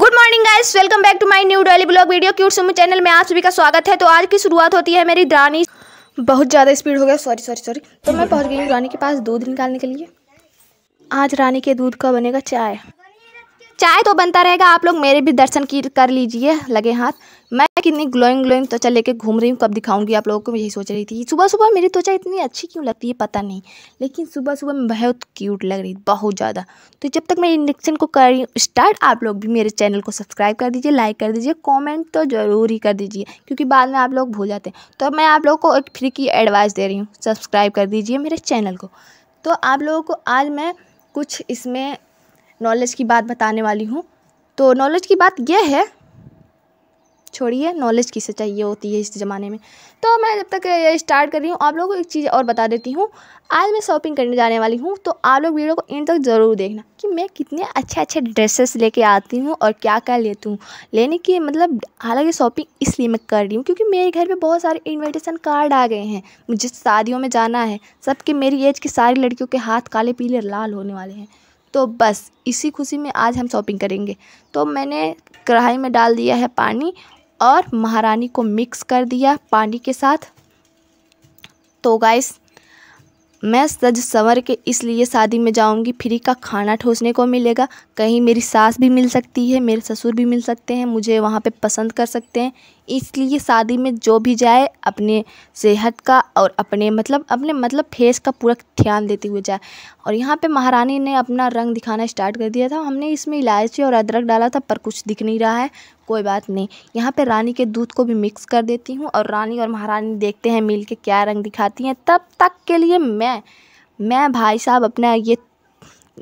Good morning guys welcome back to my new daily blog video cute Sumu channel में आप सभी का स्वागत है तो आज की शुरुआत होती है मेरी रानी बहुत ज़्यादा स्पीड हो गया सॉरी सॉरी सॉरी तो मैं पहुंच गई हूँ रानी के पास दूध निकालने के लिए आज रानी के दूध का बनेगा चाय चाय तो बनता रहेगा आप लोग मेरे भी दर्शन की कर लीजिए लगे हाथ मैं कितनी ग्लोइंग ग्लोइंग त्वचा लेके घूम रही हूँ कब दिखाऊंगी आप लोगों को यही सोच रही थी सुबह सुबह मेरी त्वचा इतनी अच्छी क्यों लगती है पता नहीं लेकिन सुबह सुबह मैं बहुत क्यूट लग रही बहुत ज़्यादा तो जब तक मैं इंडक्शन को कर रही हूँ स्टार्ट आप लोग भी मेरे चैनल को सब्सक्राइब कर दीजिए लाइक कर दीजिए कॉमेंट तो ज़रूर ही कर दीजिए क्योंकि बाद में आप लोग भूल जाते हैं तो मैं आप लोग को एक फ्री की एडवाइस दे रही हूँ सब्सक्राइब कर दीजिए मेरे चैनल को तो आप लोगों को आज मैं कुछ इसमें नॉलेज की बात बताने वाली हूँ तो नॉलेज की बात यह है छोड़िए नॉलेज किसे चाहिए होती है इस ज़माने में तो मैं जब तक स्टार्ट कर रही हूँ आप लोगों को एक चीज़ और बता देती हूँ आज मैं शॉपिंग करने जाने वाली हूँ तो आप लोग वीडियो को इन तक ज़रूर देखना कि मैं कितने अच्छे अच्छे ड्रेसेस लेके आती हूँ और क्या क्या लेती हूँ लेने की मतलब हालांकि शॉपिंग इसलिए मैं कर रही हूँ क्योंकि मेरे घर में बहुत सारे इन्विटेशन कार्ड आ गए हैं मुझे शादियों में जाना है सबके मेरी एज की सारी लड़कियों के हाथ काले पीले लाल होने वाले हैं तो बस इसी खुशी में आज हम शॉपिंग करेंगे तो मैंने कढ़ाई में डाल दिया है पानी और महारानी को मिक्स कर दिया पानी के साथ तो गाइस मैं सज संवर के इसलिए शादी में जाऊंगी फ्री का खाना ठोसने को मिलेगा कहीं मेरी सास भी मिल सकती है मेरे ससुर भी मिल सकते हैं मुझे वहाँ पे पसंद कर सकते हैं इसलिए शादी में जो भी जाए अपने सेहत का और अपने मतलब अपने मतलब फेस का पूरा ध्यान देते हुए जाए और यहाँ पे महारानी ने अपना रंग दिखाना स्टार्ट कर दिया था हमने इसमें इलायची और अदरक डाला था पर कुछ दिख नहीं रहा है कोई बात नहीं यहाँ पे रानी के दूध को भी मिक्स कर देती हूँ और रानी और महारानी देखते हैं मिल के क्या रंग दिखाती हैं तब तक के लिए मैं मैं भाई साहब अपना ये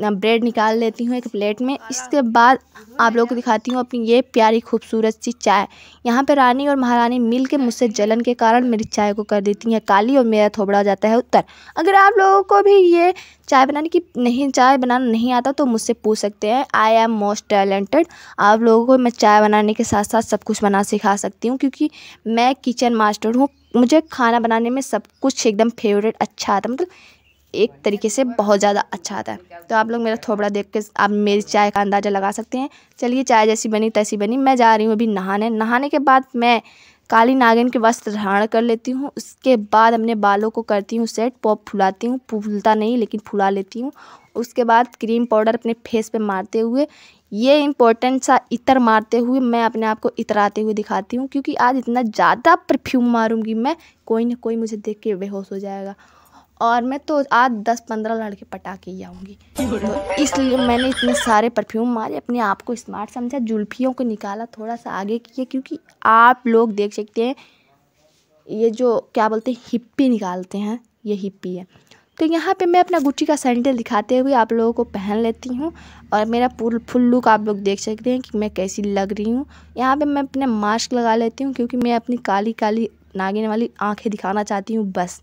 ब्रेड निकाल लेती हूँ एक प्लेट में इसके बाद आप लोगों को दिखाती हूँ अपनी ये प्यारी खूबसूरत सी चाय यहाँ पे रानी और महारानी मिल के मुझसे जलन के कारण मेरी चाय को कर देती हैं काली और मेरा थोबड़ा जाता है उत्तर अगर आप लोगों को भी ये चाय बनाने की नहीं चाय बनाना नहीं आता तो मुझसे पूछ सकते हैं आई एम मोस्ट टैलेंटेड आप लोगों को मैं चाय बनाने के साथ साथ सब कुछ बना सिखा सकती हूँ क्योंकि मैं किचन मास्टर हूँ मुझे खाना बनाने में सब कुछ एकदम फेवरेट अच्छा आता मतलब एक तरीके से बहुत ज़्यादा अच्छा आता है तो आप लोग मेरा थोबड़ा देख के आप मेरी चाय का अंदाज़ा लगा सकते हैं चलिए चाय जैसी बनी तैसी बनी मैं जा रही हूँ अभी नहाने नहाने के बाद मैं काली नागिन के वस्त्र धारण कर लेती हूँ उसके बाद अपने बालों को करती हूँ सेट पॉप फुलाती हूँ फूलता नहीं लेकिन फुला लेती हूँ उसके बाद क्रीम पाउडर अपने फेस पे मारते हुए ये इम्पोर्टेंट सा इतर मारते हुए मैं अपने आप को इतराते हुए दिखाती हूँ क्योंकि आज इतना ज़्यादा परफ्यूम मारूँगी मैं कोई ना कोई मुझे देख के बेहोश हो जाएगा और मैं तो आज दस पंद्रह लड़के पटा के ही आऊँगी तो इसलिए मैंने इतने सारे परफ्यूम मारे अपने आप को स्मार्ट समझा जुल्फियों को निकाला थोड़ा सा आगे किया क्योंकि आप लोग देख सकते हैं ये जो क्या बोलते हैं हिप्पी निकालते हैं ये हिप्पी है तो यहाँ पे मैं अपना गुच्ची का सैंडल दिखाते हुए आप लोगों को पहन लेती हूँ और मेरा पूरा फुल लुक आप लोग देख सकते हैं कि मैं कैसी लग रही हूँ यहाँ पे मैं अपने मास्क लगा लेती हूँ क्योंकि मैं अपनी काली काली नागिन वाली आंखें दिखाना चाहती हूँ बस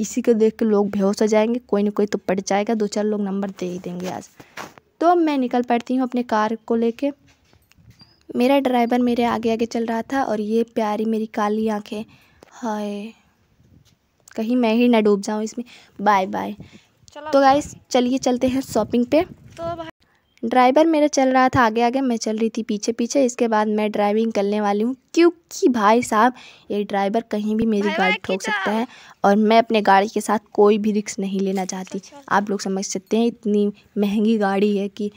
इसी को देख के लोग बेहोश हो जाएंगे कोई ना कोई तो पट जाएगा दो चार लोग नंबर दे ही देंगे आज तो अब मैं निकल पड़ती हूँ अपने कार को लेके मेरा ड्राइवर मेरे आगे आगे चल रहा था और ये प्यारी मेरी काली आँखें हाय कहीं मैं ही ना डूब जाऊँ इसमें बाय बाय तो गाइस चलिए चलते हैं शॉपिंग पे तो ड्राइवर मेरा चल रहा था आगे आगे मैं चल रही थी पीछे पीछे इसके बाद मैं ड्राइविंग करने वाली हूँ क्योंकि भाई साहब ये ड्राइवर कहीं भी मेरी गाड़ी ठोक सकता है और मैं अपने गाड़ी के साथ कोई भी रिक्स नहीं लेना अच्छा, चाहती अच्छा, अच्छा। आप लोग समझ सकते हैं इतनी महंगी गाड़ी है कि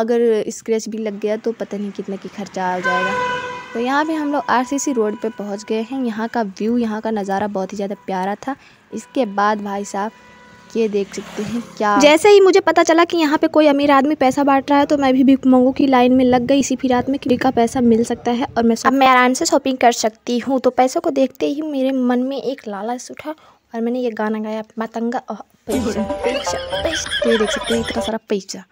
अगर स्क्रैच भी लग गया तो पता नहीं कितने की खर्चा आ जाएगा तो यहाँ पे हम लोग आरसीसी रोड पे पहुँच गए हैं यहाँ का व्यू यहाँ का नज़ारा बहुत ही ज़्यादा प्यारा था इसके बाद भाई साहब ये देख सकते हैं क्या जैसे ही मुझे पता चला कि यहाँ पे कोई अमीर आदमी पैसा बांट रहा है तो मैं भी भिख मंगू की लाइन में लग गई इसी फिर रात में का पैसा मिल सकता है और मैं अब मैं आराम से शॉपिंग कर सकती हूँ तो पैसों को देखते ही मेरे मन में एक लालच उठा और मैंने ये गाना गाया मतंगा पैसा पैसा पैसा तो ये देख सकते हैं इतना सारा पैसा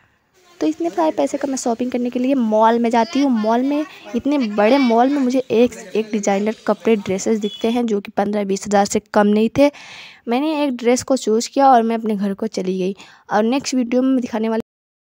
तो इतने सारे पैसे का मैं शॉपिंग करने के लिए मॉल में जाती हूँ मॉल में इतने बड़े मॉल में मुझे एक एक डिज़ाइनर कपड़े ड्रेसेस दिखते हैं जो कि पंद्रह बीस हज़ार से कम नहीं थे मैंने एक ड्रेस को चूज़ किया और मैं अपने घर को चली गई और नेक्स्ट वीडियो में दिखाने वाली